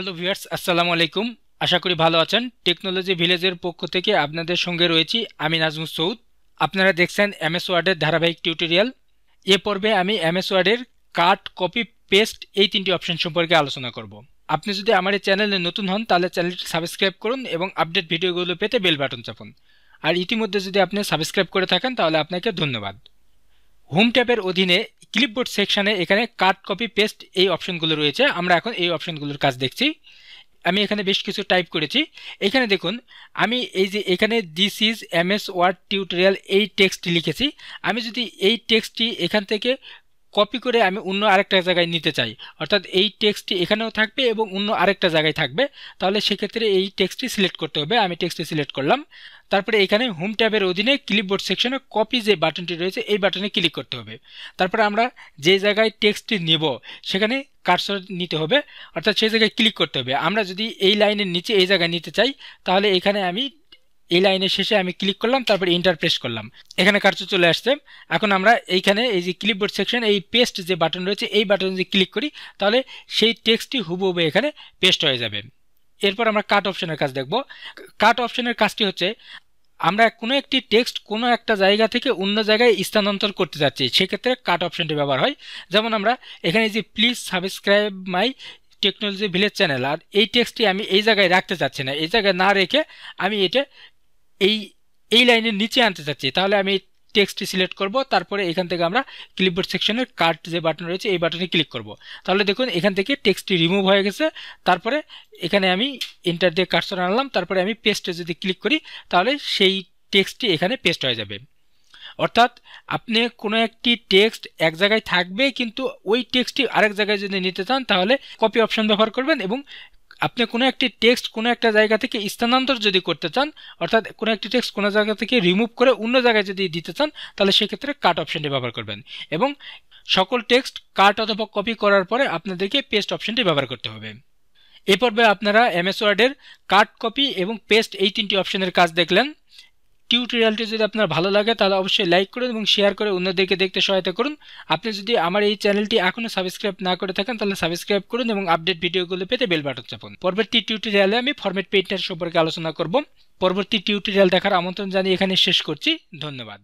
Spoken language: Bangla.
হ্যালো ভিউয়ার্স আসসালামু আলাইকুম আশা করি ভালো আছেন টেকনোলজি ভিলেজের পক্ষ থেকে আপনাদের সঙ্গে রয়েছি আমি নাজমু সৌদ আপনারা দেখছেন এমএস ওয়ার্ডের ধারাবাহিক টিউটোরিয়াল এ পর্বে আমি এমএস ওয়ার্ডের কাট কপি পেস্ট এই তিনটি অপশন সম্পর্কে আলোচনা করব আপনি যদি আমার এই চ্যানেলে নতুন হন তাহলে চ্যানেলটি সাবস্ক্রাইব করুন এবং আপডেট ভিডিওগুলো পেতে বেল বাটন চাপুন আর ইতিমধ্যে যদি আপনি সাবস্ক্রাইব করে থাকেন তাহলে আপনাকে ধন্যবাদ হোম ট্যাবের অধীনে ক্লিপবোর্ড সেকশানে এখানে কাট কপি পেস্ট এই অপশনগুলো রয়েছে আমরা এখন এই অপশনগুলোর কাজ দেখছি আমি এখানে বেশ কিছু টাইপ করেছি এখানে দেখুন আমি এই যে এখানে this is M S Word tutorial এই টেক্সটটি লিখেছি আমি যদি এই টেক্সটটি এখান থেকে কপি করে আমি অন্য আরেকটা জায়গায় নিতে চাই অর্থাৎ এই টেক্সটটি এখানেও থাকবে এবং অন্য আরেকটা জায়গায় থাকবে তাহলে সেক্ষেত্রে এই টেক্সটটি সিলেক্ট করতে হবে আমি টেক্সটটি সিলেক্ট করলাম তারপরে এখানে হোম ট্যাবের অধীনে ক্লিপবোর্ড সেকশনে কপি যে বাটনটি রয়েছে এই বাটনে ক্লিক করতে হবে তারপরে আমরা যে জায়গায় টেক্সটটি নেব সেখানে কার্সর নিতে হবে অর্থাৎ সেই জায়গায় ক্লিক করতে হবে আমরা যদি এই লাইনের নিচে এই জায়গায় নিতে চাই তাহলে এখানে আমি এই লাইনের শেষে আমি ক্লিক করলাম তারপর ইন্টার প্রেস করলাম এখানে কার্য চলে আসছে এখন আমরা এইখানে এই যে ক্লিপবোর্ড সেকশন এই পেস্ট যে বাটন রয়েছে এই বাটন যদি ক্লিক করি তাহলে সেই টেক্সটটি হুবহুবে এখানে পেস্ট হয়ে যাবে এরপর আমরা কাট অপশনের কাজ দেখব কাট অপশনের কাজটি হচ্ছে আমরা কোনো একটি টেক্সট কোনো একটা জায়গা থেকে অন্য জায়গায় স্থানান্তর করতে যাচ্ছি সেক্ষেত্রে কাট অপশনটি ব্যবহার হয় যেমন আমরা এখানে যে please subscribe My Technology Village channel আর এই টেক্সটটি আমি এই জায়গায় রাখতে চাচ্ছি না এই জায়গায় না রেখে আমি এটা এই এই লাইনের নিচে আনতে চাচ্ছি তাহলে আমি টেক্সটটি সিলেক্ট করব তারপরে এখান থেকে আমরা ক্লিপবোর্ড সেকশনের কার্ট যে বাটন রয়েছে এই বাটনে ক্লিক করব তাহলে দেখুন এখান থেকে টেক্সটটি রিমুভ হয়ে গেছে তারপরে এখানে আমি ইন্টার দিয়ে কার্সর আনলাম তারপরে আমি পেস্টে যদি ক্লিক করি তাহলে সেই টেক্সটটি এখানে পেস্ট হয়ে যাবে অর্থাৎ আপনি কোনো একটি টেক্সট এক জায়গায় থাকবে কিন্তু ওই টেক্সটটি আরেক জায়গায় যদি নিতে চান তাহলে কপি অপশন ব্যবহার করবেন এবং আপনি কোনো একটি টেক্সট কোনো একটা জায়গা থেকে স্থানান্তর যদি করতে চান অর্থাৎ কোনো একটি টেক্সট কোনো জায়গা থেকে রিমুভ করে অন্য জায়গায় যদি দিতে চান তাহলে সেক্ষেত্রে কাট অপশানটি ব্যবহার করবেন এবং সকল টেক্সট কাট অথবা কপি করার পরে আপনাদেরকে পেস্ট অপশানটি ব্যবহার করতে হবে এ পর্বে আপনারা এমএস ওয়ার্ডের কাট কপি এবং পেস্ট এই তিনটি অপশানের কাজ দেখলেন টিউটোরিয়ালটি যদি আপনার ভালো লাগে তাহলে অবশ্যই লাইক করুন এবং শেয়ার করে অন্যদেরকে দেখতে সহায়তা করুন আপনি যদি আমার এই চ্যানেলটি এখনও সাবস্ক্রাইব না করে থাকেন তাহলে সাবস্ক্রাইব করুন এবং আপডেট ভিডিওগুলো পেতে বেল বাটন চাপুন পরবর্তী টিউটোরিয়ালে আমি ফরম্যাট পেইন্টার সম্পর্কে আলোচনা করব পরবর্তী টিউটোরিয়াল দেখার আমন্ত্রণ জানিয়ে এখানে শেষ করছি ধন্যবাদ